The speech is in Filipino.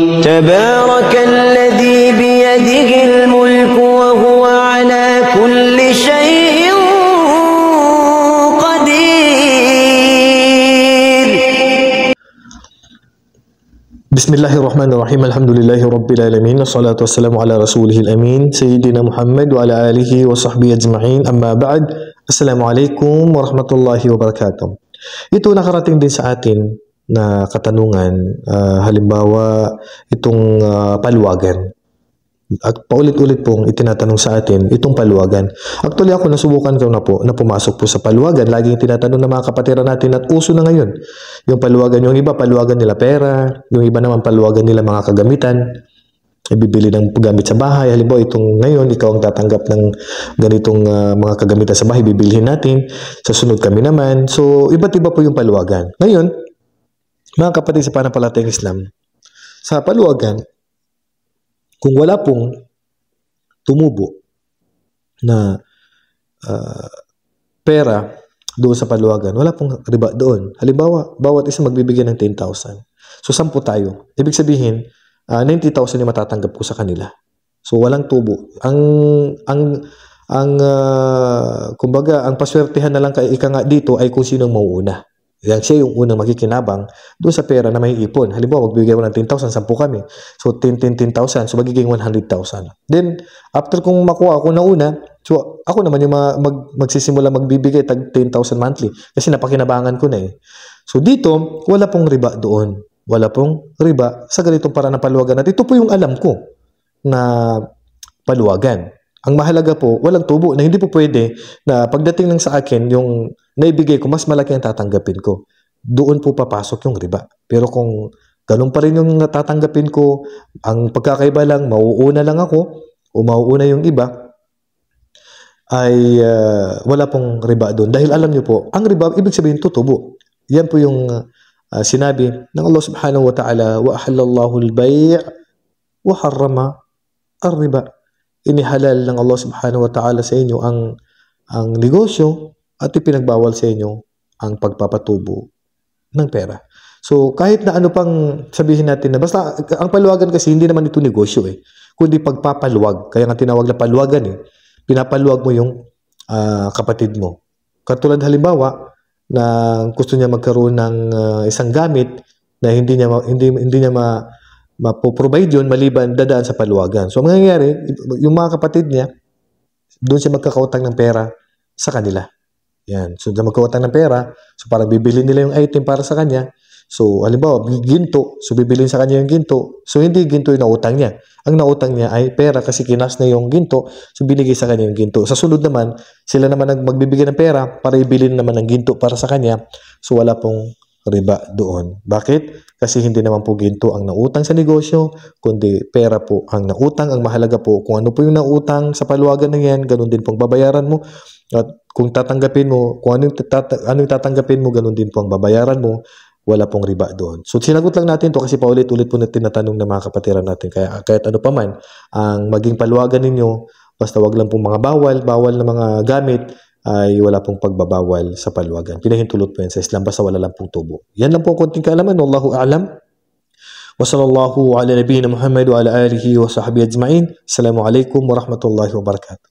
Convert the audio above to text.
تبارك الذي بيده الملك وهو على كل شيء قدير بسم الله الرحمن الرحيم الحمد لله رب العالمين والصلاة والسلام على رسوله الأمين سيدنا محمد وعلى آله وصحبه أجمعين أما بعد السلام عليكم ورحمة الله وبركاته Ito nakarating din sa atin na katanungan, uh, halimbawa itong uh, paluwagan. At paulit-ulit pong itinatanong sa atin itong paluwagan. Actually ako nasubukan ko na po na pumasok po sa paluwagan. Laging tinatanong ng mga kapatiran natin at uso na ngayon. Yung paluwagan, yung iba paluwagan nila pera, yung iba naman paluwagan nila mga kagamitan ibibili eh, ng gamit sa bahay. Halimbawa, itong ngayon, ikaw ang tatanggap ng ganitong uh, mga kagamitan sa bahay, bibilihin natin. Sa sunod kami naman. So, iba't iba po yung paluwagan. Ngayon, mga kapatid sa ng Islam, sa paluwagan, kung wala pong tumubo na uh, pera doon sa paluwagan, wala pong riba doon. Halimbawa, bawat isa magbibigyan ng 10,000. So, 10 tayo. Ibig sabihin, uh, ah, 90,000 yung matatanggap ko sa kanila. So, walang tubo. Ang, ang, ang, uh, kumbaga, ang paswertehan na lang kay ika nga dito ay kung sino ang mauuna. Yan, siya yung unang makikinabang doon sa pera na may ipon. Halimbawa, magbigay mo ng 10,000, 10 kami. So, 10, 10, 10,000. So, magiging 100,000. Then, after kung makuha ako na una, so, ako naman yung mag, magsisimula magbibigay tag 10,000 monthly kasi napakinabangan ko na eh. So, dito, wala pong riba doon. Wala pong riba sa ganitong para na paluwagan natin. Ito po yung alam ko na paluwagan. Ang mahalaga po, walang tubo na hindi po pwede na pagdating lang sa akin yung na ibigay ko, mas malaki ang tatanggapin ko. Doon po papasok yung riba. Pero kung ganun pa rin yung natatanggapin ko, ang pagkakaiba lang, mauuna lang ako o mauuna yung iba, ay uh, wala pong riba doon. Dahil alam nyo po, ang riba, ibig sabihin tutubo. Yan po yung uh, sinabi ng Allah subhanahu wa ta'ala, wa ahallallahu al-bay' wa harrama ar-riba. Inihalal ng Allah subhanahu wa ta'ala sa inyo ang ang negosyo at ipinagbawal sa inyo ang pagpapatubo ng pera. So, kahit na ano pang sabihin natin na, basta ang paluwagan kasi hindi naman ito negosyo eh, kundi pagpapaluwag. Kaya nga tinawag na paluwagan eh. Pinapaluwag mo yung uh, kapatid mo. Katulad halimbawa, na gusto niya magkaroon ng uh, isang gamit na hindi niya hindi hindi niya ma mapoprovide yun maliban dadaan sa paluwagan. So, ang nangyayari, yung mga kapatid niya, doon siya magkakautang ng pera sa kanila. Yan. So, na magkawatan ng pera. So, parang bibili nila yung item para sa kanya. So, halimbawa, ginto. So, bibili sa kanya yung ginto. So, hindi ginto yung nautang niya. Ang nautang niya ay pera kasi kinas na yung ginto. So, binigay sa kanya yung ginto. Sa sunod naman, sila naman ang magbibigay ng pera para ibili naman ng ginto para sa kanya. So, wala pong riba doon. Bakit? Kasi hindi naman po ginto ang nautang sa negosyo, kundi pera po ang nautang. Ang mahalaga po kung ano po yung nautang sa paluwagan na yan, ganun din pong babayaran mo. At kung tatanggapin mo, kung ano yung, tata- tatanggapin mo, ganun din po ang babayaran mo. Wala pong riba doon. So, sinagot lang natin to kasi paulit-ulit po natin natanong ng mga kapatiran natin. Kaya, kahit ano pa man, ang maging paluwagan ninyo, basta wag lang pong mga bawal, bawal na mga gamit, ay wala pong pagbabawal sa paluwagan. Pinahintulot po yan sa Islam basta wala lang pong tubo. Yan lang po ang konting kaalaman. Wallahu a'lam. Wa sallallahu ala nabiyina Muhammad wa ala alihi wa sahbihi ajma'in. Assalamu alaikum wa rahmatullahi